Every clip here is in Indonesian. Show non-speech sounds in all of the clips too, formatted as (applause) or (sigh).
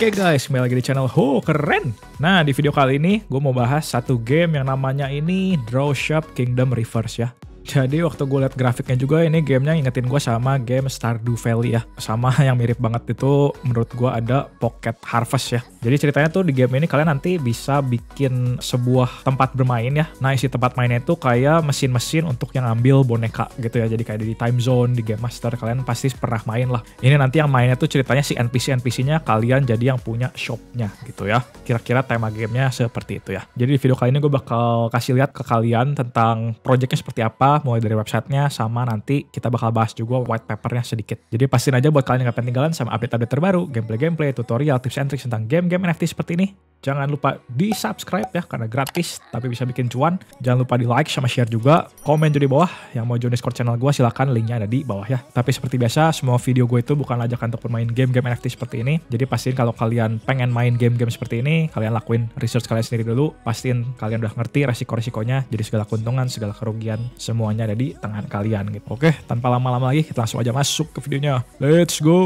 Oke okay guys, kembali lagi di channel Ho, keren! Nah, di video kali ini gue mau bahas satu game yang namanya ini Draw Shop Kingdom Reverse ya. Jadi waktu gue liat grafiknya juga ini gamenya ingetin gue sama game Stardew Valley ya. Sama (laughs) yang mirip banget itu menurut gue ada Pocket Harvest ya. Jadi ceritanya tuh di game ini kalian nanti bisa bikin sebuah tempat bermain ya. Nah isi tempat mainnya itu kayak mesin-mesin untuk yang ambil boneka gitu ya. Jadi kayak di time zone, di game master kalian pasti pernah main lah. Ini nanti yang mainnya tuh ceritanya si NPC-NPC-nya kalian jadi yang punya shopnya gitu ya. Kira-kira tema gamenya seperti itu ya. Jadi di video kali ini gue bakal kasih lihat ke kalian tentang projectnya seperti apa, mulai dari websitenya, sama nanti kita bakal bahas juga white papernya sedikit. Jadi pastiin aja buat kalian yang gak ketinggalan sama update-update terbaru, gameplay-gameplay, tutorial, tips and tricks tentang game-game NFT seperti ini, Jangan lupa di subscribe ya karena gratis tapi bisa bikin cuan. Jangan lupa di like sama share juga. Komen juga di bawah. Yang mau join Discord channel gue silahkan linknya ada di bawah ya. Tapi seperti biasa semua video gue itu bukan ajakan untuk bermain game-game NFT seperti ini. Jadi pastiin kalau kalian pengen main game-game seperti ini kalian lakuin research kalian sendiri dulu. Pastiin kalian udah ngerti resiko-resikonya. Jadi segala keuntungan, segala kerugian semuanya ada di tangan kalian gitu. Oke tanpa lama-lama lagi kita langsung aja masuk ke videonya. Let's go.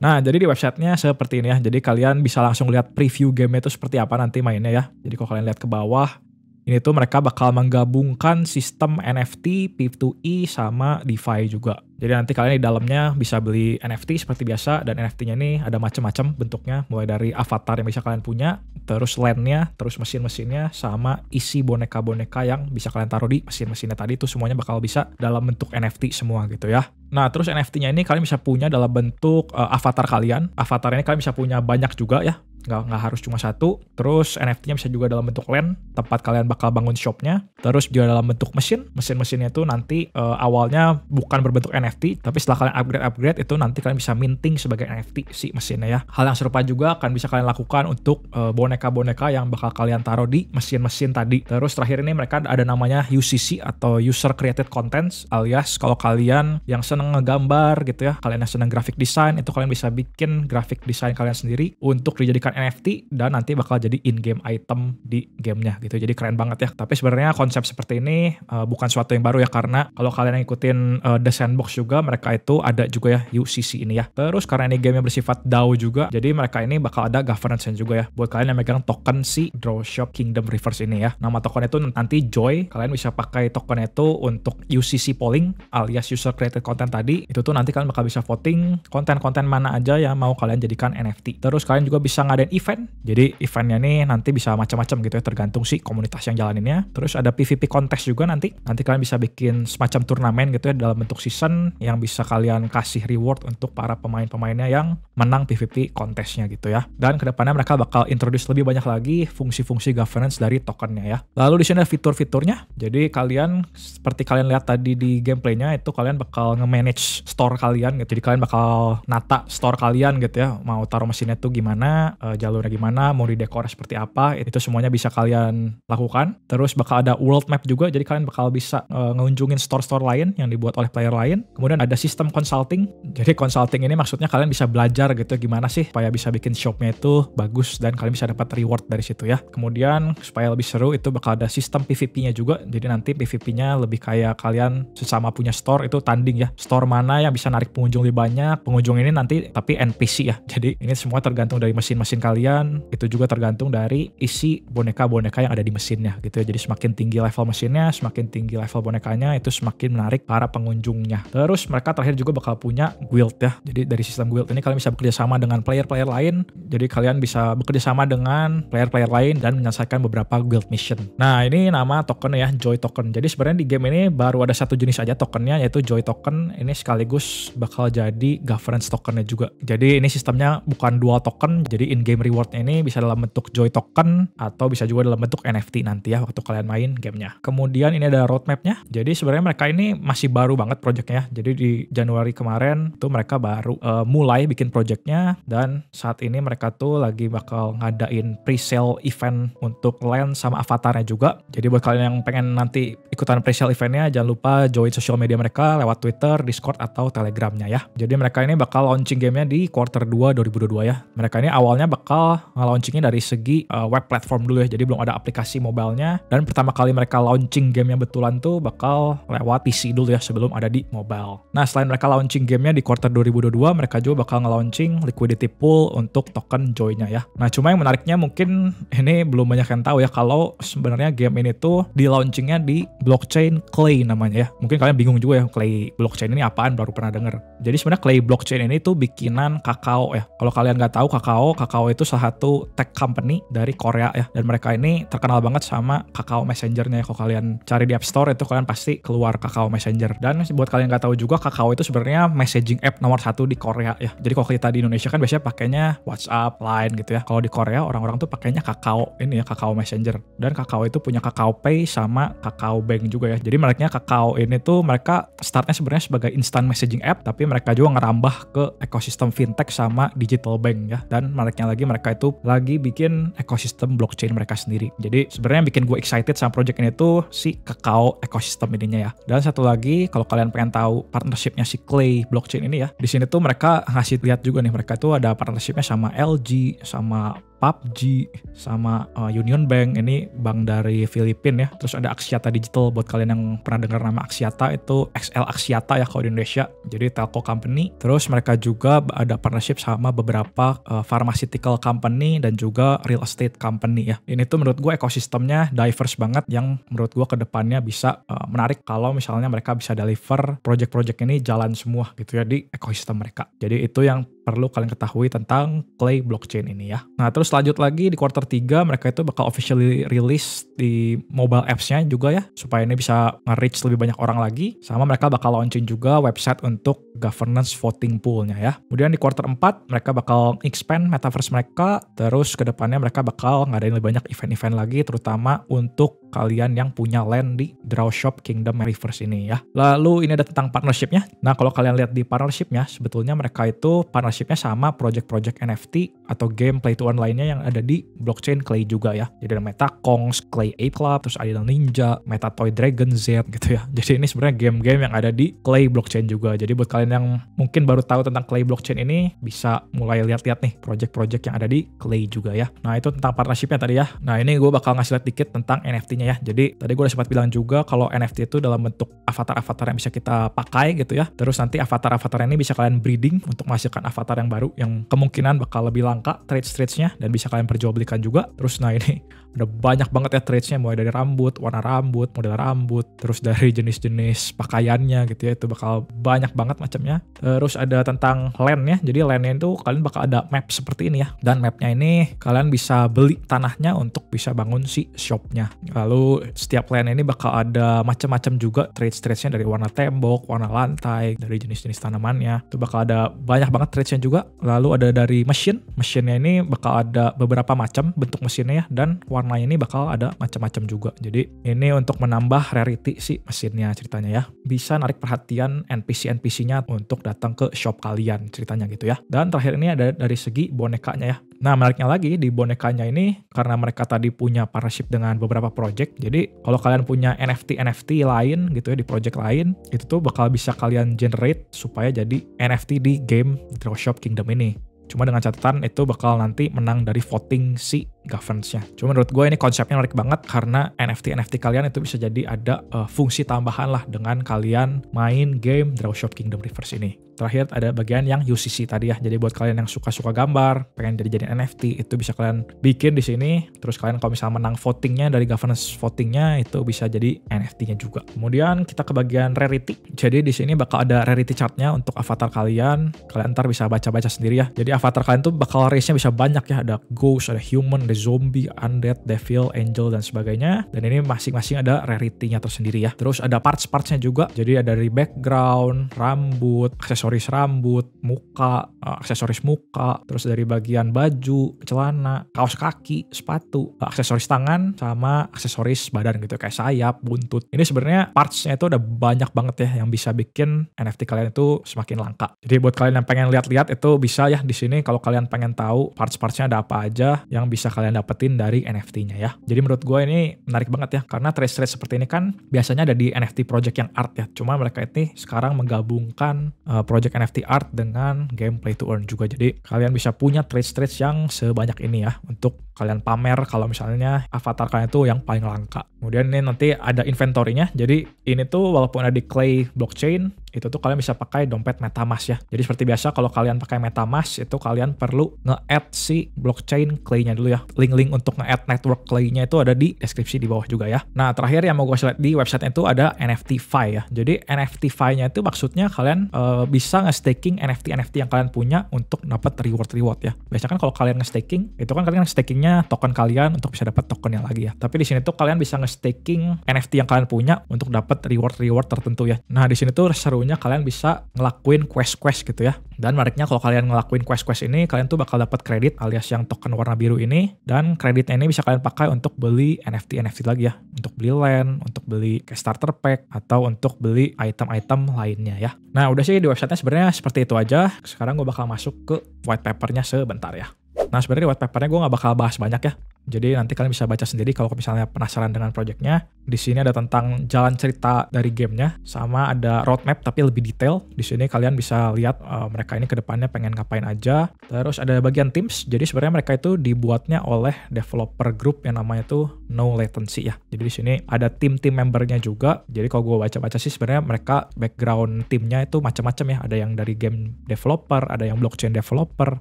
Nah jadi di websitenya seperti ini ya. Jadi kalian bisa langsung lihat preview game itu seperti apa nanti mainnya ya. Jadi kalau kalian lihat ke bawah, ini tuh mereka bakal menggabungkan sistem NFT, P2E, sama DeFi juga. Jadi nanti kalian di dalamnya bisa beli NFT seperti biasa, dan NFT-nya ini ada macam-macam bentuknya, mulai dari avatar yang bisa kalian punya, terus land-nya, terus mesin-mesinnya, sama isi boneka-boneka yang bisa kalian taruh di mesin-mesinnya tadi, itu semuanya bakal bisa dalam bentuk NFT semua gitu ya. Nah, terus NFT-nya ini kalian bisa punya dalam bentuk uh, avatar kalian. Avatar ini kalian bisa punya banyak juga ya nggak nggak harus cuma satu terus NFT-nya bisa juga dalam bentuk land tempat kalian bakal bangun shopnya terus juga dalam bentuk mesin mesin-mesinnya itu nanti uh, awalnya bukan berbentuk NFT tapi setelah kalian upgrade upgrade itu nanti kalian bisa minting sebagai NFT si mesinnya ya hal yang serupa juga akan bisa kalian lakukan untuk uh, eh, boneka -boneka yang bakal kalian taruh di mesin-mesin tadi terus terakhir ini mereka ada namanya UCC atau user created contents alias kalau kalian yang seneng ngegambar gitu ya kalian yang seneng graphic design itu kalian bisa bikin graphic design kalian sendiri untuk dijadikan menggunakan NFT dan nanti bakal jadi in-game item di gamenya gitu. Jadi keren banget ya. Tapi sebenarnya konsep seperti ini uh, bukan suatu yang baru ya karena kalau kalian yang ikutin uh, eh, The Sandbox juga mereka itu ada juga ya UCC ini ya. Terus karena ini game yang bersifat DAO juga, jadi mereka ini bakal ada governance juga ya. Buat kalian yang megang token si Draw Shop Kingdom Reverse ini ya. Nama token itu nanti Joy. Kalian bisa pakai token itu untuk UCC polling alias user created content tadi. Itu tuh nanti kalian bakal bisa voting konten-konten mana aja yang mau kalian jadikan NFT. Terus kalian juga bisa ngadain ngadain event. Jadi eventnya nih nanti bisa macam-macam gitu ya tergantung sih komunitas yang jalaninnya. Terus ada PVP contest juga nanti. Nanti kalian bisa bikin semacam turnamen gitu ya dalam bentuk season yang bisa kalian kasih reward untuk para pemain-pemainnya yang menang PVP contestnya gitu ya. Dan kedepannya mereka bakal introduce lebih banyak lagi fungsi-fungsi governance dari tokennya ya. Lalu di sini ada fitur-fiturnya. Jadi kalian seperti kalian lihat tadi di gameplaynya itu kalian bakal nge-manage store kalian gitu. Jadi kalian bakal nata store kalian gitu ya. Mau taruh mesinnya tuh gimana, eh, Eh, jalurnya gimana, mau di dekorasi seperti apa, itu semuanya bisa kalian lakukan. Terus bakal ada world map juga, jadi kalian bakal bisa uh, ngunjungin store-store lain yang dibuat oleh player lain. Kemudian ada sistem consulting. (laughs) Jadi consulting ini maksudnya kalian bisa belajar gitu gimana sih supaya bisa bikin shopnya itu bagus dan kalian bisa dapat reward dari situ ya. Kemudian supaya lebih seru itu bakal ada sistem PVP-nya juga. Jadi nanti PVP-nya lebih kayak kalian sesama punya store itu tanding ya. Store mana yang bisa narik pengunjung lebih banyak, pengunjung ini nanti tapi NPC ya. Jadi ini semua tergantung dari mesin-mesin kalian itu juga tergantung dari isi boneka-boneka yang ada di mesinnya gitu ya. Jadi semakin tinggi level mesinnya, semakin tinggi level bonekanya itu semakin menarik para pengunjungnya. Terus mereka terakhir juga bakal punya guild ya. Jadi dari sistem guild ini kalian bisa bekerja sama dengan player-player lain. Jadi kalian bisa bekerja sama dengan player-player lain dan menyelesaikan beberapa guild mission. Nah ini nama token ya, Joy Token. Jadi sebenarnya di game ini baru ada satu jenis aja tokennya yaitu Joy Token. Ini sekaligus bakal jadi governance tokennya juga. Jadi ini sistemnya bukan dual token, jadi in-game game reward ini bisa dalam bentuk joy token atau bisa juga dalam bentuk NFT nanti ya waktu kalian main gamenya. Kemudian ini ada roadmapnya. Jadi sebenarnya mereka ini masih baru banget projectnya. Jadi di Januari kemarin tuh mereka baru uh, mulai bikin projectnya dan saat ini mereka tuh lagi bakal ngadain pre-sale event untuk land sama avatarnya juga. Jadi buat kalian yang pengen nanti ikutan pre-sale eventnya jangan lupa join social media mereka lewat Twitter, Discord atau Telegramnya ya. Jadi mereka ini bakal launching gamenya di quarter 2 2022 ya. Mereka ini awalnya bakal bakal launchingnya dari segi uh, web platform dulu ya, jadi belum ada aplikasi mobilenya. Dan pertama kali mereka launching game yang betulan tuh bakal lewat PC dulu ya sebelum ada di mobile. Nah selain mereka launching gamenya di quarter 2022, mereka juga bakal nge-launching liquidity pool untuk token Joy-nya ya. Nah cuma yang menariknya mungkin ini belum banyak yang tahu ya kalau sebenarnya game ini tuh di launchingnya di blockchain Clay namanya ya. Mungkin kalian bingung juga ya Clay blockchain ini apaan baru pernah denger. Jadi sebenarnya Clay blockchain ini tuh bikinan kakao ya. Kalau kalian nggak tahu kakao, kakao Kakao itu salah satu tech company dari Korea ya dan mereka ini terkenal banget sama Kakao Messenger-nya kalau kalian cari di App Store itu kalian pasti keluar Kakao Messenger dan buat kalian nggak tahu juga Kakao itu sebenarnya messaging app nomor satu di Korea ya jadi kalau kita di Indonesia kan biasanya pakainya WhatsApp, Line gitu ya kalau di Korea orang-orang tuh pakainya Kakao ini ya Kakao Messenger dan Kakao itu punya Kakao Pay sama Kakao Bank juga ya jadi mereknya Kakao ini tuh mereka startnya sebenarnya sebagai instant messaging app tapi mereka juga ngerambah ke ekosistem fintech sama digital bank ya dan mereknya lagi mereka itu lagi bikin ekosistem blockchain mereka sendiri. Jadi sebenarnya yang bikin gue excited sama project ini tuh si kakao ekosistem ininya ya. Dan satu lagi kalau kalian pengen tahu partnershipnya si Clay blockchain ini ya, di sini tuh mereka ngasih lihat juga nih mereka itu ada partnershipnya sama LG, sama PUBG sama eh, Union Bank ini bank dari Filipina ya terus ada Axiata Digital buat kalian yang pernah dengar nama Axiata itu XL Axiata ya kalau di Indonesia jadi telco company terus mereka juga ada partnership sama beberapa uh, eh, pharmaceutical pharmaceutical company dan juga real estate company ya. Ini tuh menurut gue ekosistemnya diverse banget yang menurut gue kedepannya bisa uh, menarik kalau misalnya mereka bisa deliver project-project ini jalan semua gitu ya di ekosistem mereka. Jadi itu yang perlu kalian ketahui tentang Clay blockchain ini ya. Nah, terus lanjut lagi di quarter 3 mereka itu bakal officially rilis di mobile apps-nya juga ya supaya ini bisa nge-reach lebih banyak orang lagi. Sama mereka bakal launching juga website untuk governance voting pool-nya ya. Kemudian di quarter 4 mereka bakal expand metaverse mereka terus kedepannya mereka bakal ngadain lebih banyak event-event lagi terutama untuk kalian yang punya land di Draw Shop Kingdom Reverse ini ya. Lalu ini ada tentang partnershipnya. Nah kalau kalian lihat di partnershipnya, sebetulnya mereka itu partnershipnya sama project-project NFT atau game play to earn lainnya yang ada di blockchain Clay juga ya. Jadi ada Meta Kongs, Clay A Club, terus ada Ninja, Meta Toy Dragon Z gitu ya. (laughs) Jadi ini sebenarnya game-game yang ada di Clay blockchain juga. Jadi buat kalian yang mungkin baru tahu tentang Clay blockchain ini bisa mulai lihat-lihat nih project-project yang ada di Clay juga ya. Nah itu tentang partnershipnya tadi ya. Nah ini gue bakal ngasih lihat dikit tentang nft nft ya. Jadi tadi gue udah sempat bilang juga kalau NFT itu dalam bentuk avatar-avatar yang bisa kita pakai gitu ya. Terus nanti avatar-avatar ini bisa kalian breeding untuk menghasilkan avatar yang baru yang kemungkinan bakal lebih langka trade nya dan bisa kalian perjualbelikan juga. Terus nah ini (laughs) ada banyak banget ya trade-nya mulai dari rambut, warna rambut, model rambut, terus dari jenis-jenis pakaiannya gitu ya itu bakal banyak banget macamnya. Terus ada tentang land ya, jadi landnya itu kalian bakal ada map seperti ini ya dan mapnya ini kalian bisa beli tanahnya untuk bisa bangun si shopnya. Lalu Lalu setiap lane ini bakal ada macam-macam juga trade tradesnya dari warna tembok, warna lantai, dari jenis-jenis tanamannya. Itu bakal ada banyak banget trade-nya juga. Lalu ada dari mesin. Mesinnya ini bakal ada beberapa macam bentuk mesinnya ya. Dan warnanya ini bakal ada macam-macam juga. Jadi ini untuk menambah rarity sih mesinnya ceritanya ya. Bisa narik perhatian NPC-NPC-nya untuk datang ke shop kalian ceritanya gitu ya. Dan terakhir ini ada dari segi bonekanya ya. Nah menariknya lagi di bonekanya ini karena mereka tadi punya partnership dengan beberapa project project. Jadi kalau kalian punya NFT NFT lain gitu ya di project lain, itu tuh bakal bisa kalian generate supaya jadi NFT di game Draw Shop Kingdom ini. Cuma dengan catatan itu bakal nanti menang dari voting si governance-nya. Cuma menurut gue ini konsepnya menarik banget karena NFT-NFT kalian itu bisa jadi ada uh, fungsi tambahan lah dengan kalian main game Draw Shop Kingdom Reverse ini. Terakhir ada bagian yang UCC tadi ya. Jadi buat kalian yang suka-suka gambar, pengen jadi jadi NFT, itu bisa kalian bikin di sini. Terus kalian kalau misalnya menang votingnya dari governance votingnya itu bisa jadi NFT-nya juga. Kemudian kita ke bagian rarity. Jadi di sini bakal ada rarity chartnya untuk avatar kalian. Kalian ntar bisa baca-baca sendiri ya. Jadi avatar kalian tuh bakal race-nya bisa banyak ya. Ada ghost, ada human, ada zombie, undead, devil, angel, dan sebagainya. Dan ini masing-masing ada rarity-nya tersendiri ya. Terus ada parts-partsnya juga. Jadi ada dari background, rambut, aksesoris rambut, muka, eh, aksesoris muka, terus dari bagian baju, celana, kaos kaki, sepatu, eh, aksesoris tangan, sama aksesoris badan gitu kayak sayap, buntut. Ini sebenarnya partsnya itu ada banyak banget ya yang bisa bikin NFT kalian itu semakin langka. Jadi buat kalian yang pengen lihat-lihat itu bisa ya di sini kalau kalian pengen tahu parts-partsnya ada apa aja yang bisa kalian kalian dapetin dari NFT-nya ya. Jadi menurut gue ini menarik banget ya, karena trace-trace seperti ini kan biasanya ada di NFT project yang art ya. Cuma mereka ini sekarang menggabungkan uh, project NFT art dengan gameplay to earn juga. Jadi kalian bisa punya trace-trace yang sebanyak ini ya untuk kalian pamer kalau misalnya avatar kalian itu yang paling langka. Kemudian ini nanti ada inventory-nya. Jadi ini tuh walaupun ada di Clay blockchain, itu tuh kalian bisa pakai dompet MetaMask ya. Jadi seperti biasa kalau kalian pakai MetaMask itu kalian perlu nge-add si blockchain Clay-nya dulu ya. Link-link untuk nge-add network Clay-nya itu ada di deskripsi di bawah juga ya. Nah, terakhir yang mau gue select di website itu ada NFT Fi ya. Jadi NFT fi nya itu maksudnya kalian e, bisa nge-staking NFT-NFT yang kalian punya untuk dapat reward-reward ya. Biasanya kan kalau kalian nge-staking, itu kan kalian nge-staking nantinya token kalian untuk bisa dapat tokennya lagi ya. Tapi di sini tuh kalian bisa nge-staking NFT yang kalian punya untuk dapat reward-reward tertentu ya. Nah, di sini tuh serunya kalian bisa ngelakuin quest-quest gitu ya. Dan menariknya kalau kalian ngelakuin quest-quest ini, kalian tuh bakal dapat kredit alias yang token warna biru ini dan kreditnya ini bisa kalian pakai untuk beli NFT-NFT lagi ya. Untuk beli land, untuk beli kayak starter pack atau untuk beli item-item lainnya ya. Nah, udah sih di websitenya sebenarnya seperti itu aja. Sekarang gue bakal masuk ke white papernya sebentar ya. Nah sebenarnya white papernya gue nggak bakal bahas banyak ya. Jadi nanti kalian bisa baca sendiri kalau misalnya penasaran dengan projectnya. Di sini ada tentang jalan cerita dari gamenya, sama ada roadmap tapi lebih detail. Di sini kalian bisa lihat uh, mereka ini kedepannya pengen ngapain aja. Terus ada bagian teams. Jadi sebenarnya mereka itu dibuatnya oleh developer group yang namanya tuh No Latency ya. Jadi di sini ada tim-tim membernya juga. Jadi kalau gue baca-baca sih sebenarnya mereka background timnya itu macam-macam ya. Ada yang dari game developer, ada yang blockchain developer,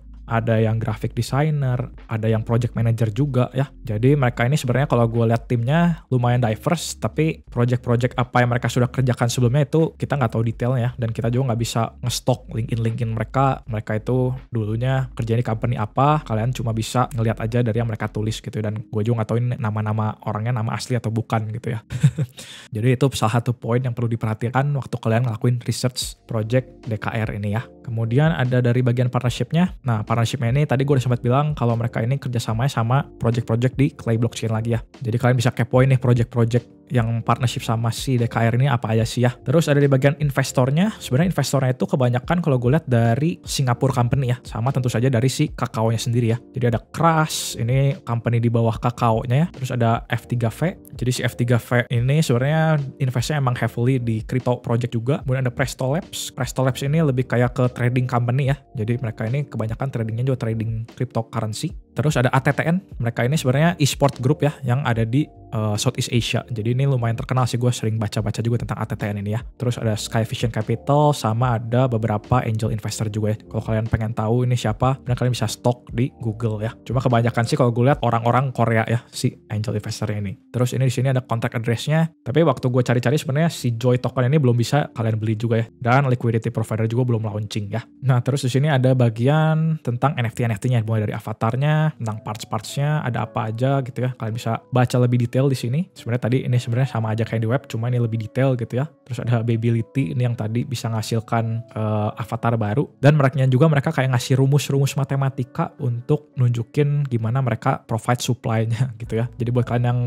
ada yang graphic designer, ada yang project manager juga ya. Jadi mereka ini sebenarnya kalau gue lihat timnya lumayan diverse, tapi project-project apa yang mereka sudah kerjakan sebelumnya itu kita nggak tahu detailnya ya. dan kita juga nggak bisa ngestok linkin-linkin mereka. Mereka itu dulunya kerja di company apa, kalian cuma bisa ngelihat aja dari yang mereka tulis gitu dan gue juga nggak tahu ini nama-nama orangnya nama asli atau bukan gitu ya. (laughs) Jadi itu salah satu poin yang perlu diperhatikan waktu kalian ngelakuin research project DKR ini ya. Kemudian ada dari bagian partnershipnya. Nah, partnership partnership ini tadi gue udah sempat bilang kalau mereka ini kerjasamanya sama project-project di Clay Blockchain lagi ya. Jadi kalian bisa kepoin nih project-project yang partnership sama si DKR ini apa aja sih ya. Terus ada di bagian investornya, sebenarnya investornya itu kebanyakan kalau gue lihat dari Singapura company ya, sama tentu saja dari si kakao-nya sendiri ya. Jadi ada Crush, ini company di bawah kakao-nya ya. Terus ada F3V, jadi si F3V ini sebenarnya investnya emang heavily di crypto project juga. Kemudian ada Presto Labs, Presto Labs ini lebih kayak ke trading company ya. Jadi mereka ini kebanyakan tradingnya juga trading cryptocurrency. Terus ada ATTN, mereka ini sebenarnya e-sport group ya yang ada di uh, Southeast Asia. Jadi ini lumayan terkenal sih gue sering baca-baca juga tentang ATTN ini ya. Terus ada Sky Vision Capital sama ada beberapa angel investor juga ya. Kalau kalian pengen tahu ini siapa, benar kalian bisa stok di Google ya. Cuma kebanyakan sih kalau gue lihat orang-orang Korea ya si angel investor ini. Terus ini di sini ada contact addressnya. Tapi waktu gue cari-cari sebenarnya si Joy token ini belum bisa kalian beli juga ya. Dan liquidity provider juga belum launching ya. Nah terus di sini ada bagian tentang NFT-NFT-nya mulai dari avatarnya Nang tentang parts-partsnya, ada apa aja gitu ya. Kalian bisa baca lebih detail di sini. Sebenarnya tadi ini sebenarnya sama aja kayak di web, cuma ini lebih detail gitu ya. Terus ada ability ini yang tadi bisa menghasilkan uh, avatar baru dan mereknya juga mereka kayak ngasih rumus-rumus matematika untuk nunjukin gimana mereka provide supply-nya (laughs) gitu ya. Jadi buat kalian yang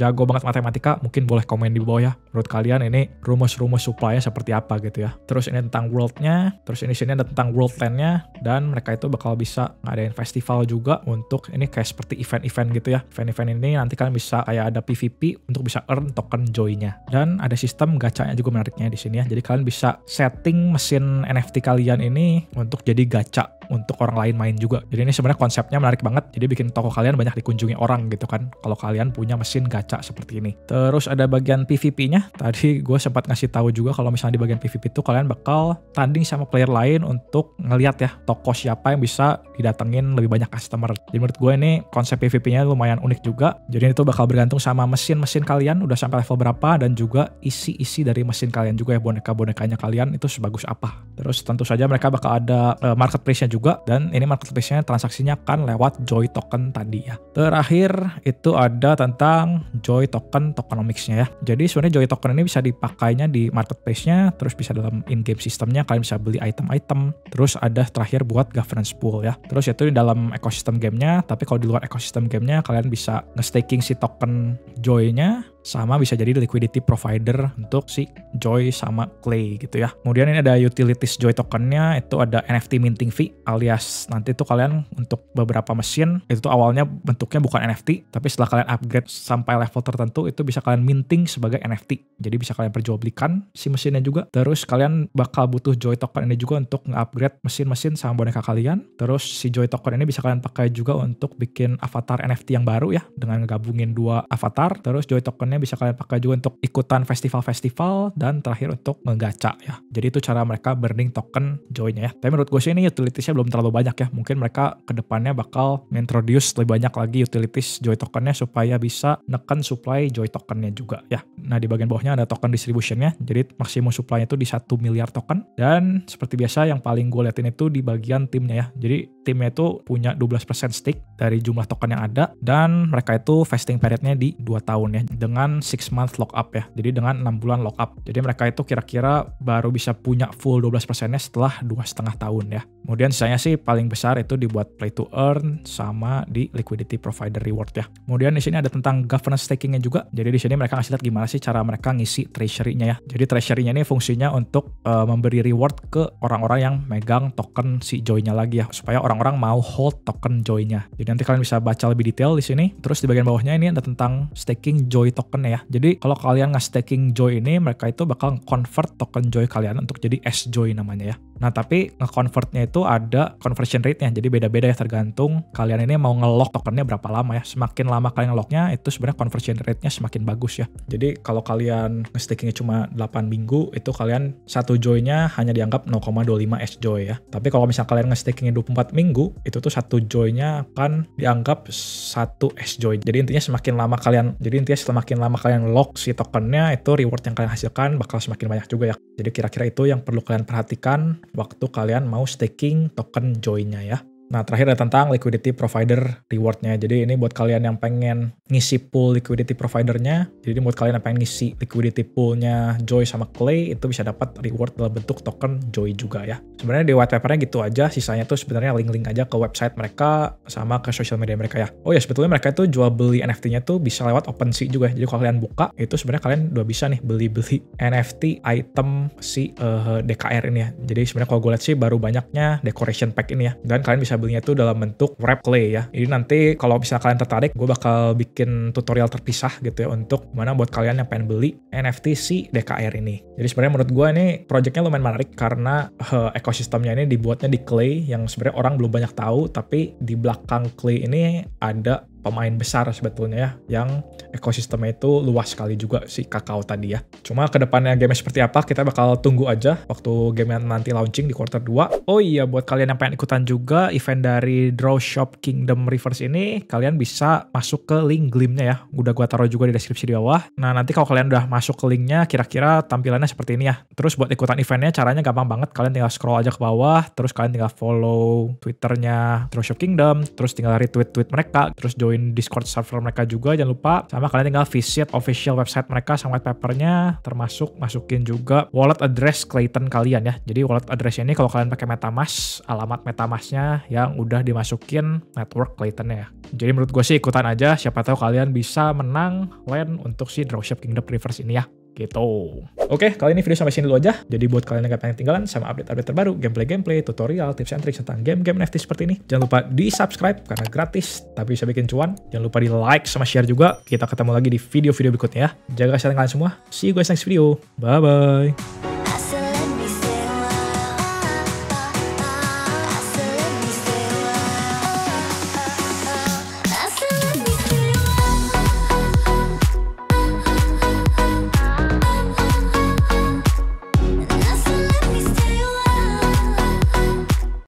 jago banget matematika, mungkin boleh komen di bawah ya. Menurut kalian ini rumus-rumus supply seperti apa gitu ya. Terus ini tentang world-nya, terus ini sini ada tentang world land-nya, dan mereka itu bakal bisa ngadain festival juga untuk ini kayak seperti event-event gitu ya. Event-event ini nanti kalian bisa kayak ada PVP untuk bisa earn token joy Dan ada sistem gacanya juga menariknya di sini ya. Jadi kalian bisa setting mesin NFT kalian ini untuk jadi gacha untuk orang lain main juga. Jadi ini sebenarnya konsepnya menarik banget. Jadi bikin toko kalian banyak dikunjungi orang gitu kan. Kalau kalian punya mesin gacha seperti ini. Terus ada bagian PVP-nya. Tadi gue sempat ngasih tahu juga kalau misalnya di bagian PVP itu kalian bakal tanding sama player lain untuk ngelihat ya toko siapa yang bisa didatengin lebih banyak customer. Jadi menurut gue ini konsep PVP-nya lumayan unik juga. Jadi itu bakal bergantung sama mesin-mesin kalian udah sampai level berapa dan juga isi-isi dari mesin kalian juga ya boneka-bonekanya kalian itu sebagus apa. Terus tentu saja mereka bakal ada eh, marketplace-nya juga juga dan ini marketplace-nya transaksinya kan lewat Joy Token tadi ya. Terakhir itu ada tentang Joy Token tokenomics-nya ya. Jadi sebenarnya Joy Token ini bisa dipakainya di marketplace-nya, terus bisa dalam in-game sistemnya kalian bisa beli item-item, terus ada terakhir buat governance pool ya. Terus itu di dalam ekosistem gamenya, tapi kalau di luar ekosistem gamenya kalian bisa nge-staking si token Joy-nya sama bisa jadi liquidity provider untuk si Joy sama Clay gitu ya. Kemudian ini ada utilities Joy tokennya itu ada NFT minting fee alias nanti tuh kalian untuk beberapa mesin itu tuh awalnya bentuknya bukan NFT tapi setelah kalian upgrade sampai level tertentu itu bisa kalian minting sebagai NFT. Jadi bisa kalian perjualbelikan si mesinnya juga. Terus kalian bakal butuh Joy token ini juga untuk nge-upgrade mesin-mesin sama boneka kalian. Terus si Joy token ini bisa kalian pakai juga untuk bikin avatar NFT yang baru ya dengan gabungin dua avatar. Terus Joy token kedepannya bisa kalian pakai juga untuk ikutan festival-festival dan terakhir untuk ngegaca ya. Jadi itu cara mereka burning token joinnya ya. Tapi menurut gue sih ini utilitiesnya belum terlalu banyak ya. Mungkin mereka kedepannya bakal introduce lebih banyak lagi utilities joy tokennya supaya bisa neken supply joy tokennya juga ya. Nah di bagian bawahnya ada token distributionnya. Jadi maksimum supply itu di satu miliar token. Dan seperti biasa yang paling gue liatin itu di bagian timnya ya. Jadi timnya itu punya 12% stake dari jumlah token yang ada dan mereka itu vesting periodnya di 2 tahun ya dengan dengan 6 month lock up ya. Jadi dengan 6 bulan lock up Jadi mereka itu kira-kira baru bisa punya full 12%-nya setelah dua setengah tahun ya. Kemudian sisanya sih paling besar itu dibuat play to earn sama di liquidity provider reward ya. Kemudian di sini ada tentang governance stakingnya juga. Jadi di sini mereka ngasih lihat gimana sih cara mereka ngisi treasury-nya ya. Jadi treasury-nya ini fungsinya untuk uh, memberi reward ke orang-orang yang megang token si joinnya lagi ya supaya orang-orang mau hold token joinnya. Jadi nanti kalian bisa baca lebih detail di sini. Terus di bagian bawahnya ini ada tentang staking joy token token ya. jadi kalau kalian nge-staking joy ini mereka itu bakal convert token joy kalian untuk jadi S joy namanya ya. Nah tapi nge-convertnya itu ada conversion rate-nya, jadi beda-beda ya tergantung kalian ini mau nge-lock tokennya berapa lama ya. Semakin lama kalian nge locknya itu sebenarnya conversion rate-nya semakin bagus ya. Jadi kalau kalian nge-stakingnya cuma 8 minggu, itu kalian satu joy-nya hanya dianggap 0,25 S joy ya. Tapi kalau misalnya kalian nge-stakingnya 24 minggu, itu tuh satu joy-nya akan dianggap satu S joy. Jadi intinya semakin lama kalian, jadi intinya semakin lama kalian lock si tokennya, itu reward yang kalian hasilkan bakal semakin banyak juga ya. Jadi kira-kira itu yang perlu kalian perhatikan waktu kalian mau staking token joinnya ya. Nah, terakhir ada tentang liquidity provider rewardnya. Jadi ini buat kalian yang pengen ngisi pool liquidity providernya. Jadi ini buat kalian yang pengen ngisi liquidity poolnya Joy sama Clay itu bisa dapat reward dalam bentuk token Joy juga ya. Sebenarnya di white papernya gitu aja. Sisanya tuh sebenarnya link-link aja ke website mereka sama ke social media mereka ya. Oh ya sebetulnya mereka itu jual beli NFT-nya tuh bisa lewat OpenSea juga. Ya. Jadi kalau kalian buka itu sebenarnya kalian udah bisa nih beli-beli (laughs) NFT item si uh, eh, DKR ini ya. Jadi sebenarnya kalau gue lihat sih baru banyaknya decoration pack ini ya. Dan kalian bisa tabelnya itu dalam bentuk wrap clay ya. Jadi nanti kalau bisa kalian tertarik, gue bakal bikin tutorial terpisah gitu ya untuk mana buat kalian yang pengen beli NFT si DKR ini. Jadi sebenarnya menurut gue ini projectnya lumayan menarik karena he, eh, ekosistemnya ini dibuatnya di clay yang sebenarnya orang belum banyak tahu, tapi di belakang clay ini ada pemain besar sebetulnya ya, yang ekosistemnya itu luas sekali juga si kakao tadi ya. Cuma kedepannya game seperti apa kita bakal tunggu aja waktu game nanti launching di quarter 2. Oh iya buat kalian yang pengen ikutan juga event dari Draw Shop Kingdom Reverse ini kalian bisa masuk ke link Glimnya ya. Udah gua taruh juga di deskripsi di bawah. Nah nanti kalau kalian udah masuk ke linknya kira-kira tampilannya seperti ini ya. Terus buat ikutan eventnya caranya gampang banget kalian tinggal scroll aja ke bawah terus kalian tinggal follow Twitternya Draw Shop Kingdom terus tinggal retweet tweet mereka terus join join Discord server mereka juga jangan lupa sama kalian tinggal visit official website mereka sama papernya termasuk masukin juga wallet address Clayton kalian ya jadi wallet address ini kalau kalian pakai MetaMask alamat MetaMasknya yang udah dimasukin network Claytonnya. ya jadi menurut gue sih ikutan aja siapa tahu kalian bisa menang land untuk si dropship Kingdom Reverse ini ya gitu. Oke, kali ini video sampai sini dulu aja. Jadi buat kalian yang gak pengen ketinggalan sama update-update terbaru, gameplay-gameplay, tutorial, tips and tricks tentang game-game NFT seperti ini, jangan lupa di-subscribe karena gratis, tapi bisa bikin cuan. Jangan lupa di-like sama share juga. Kita ketemu lagi di video-video berikutnya ya. Jaga kesehatan kalian semua. See you guys next video. Bye-bye.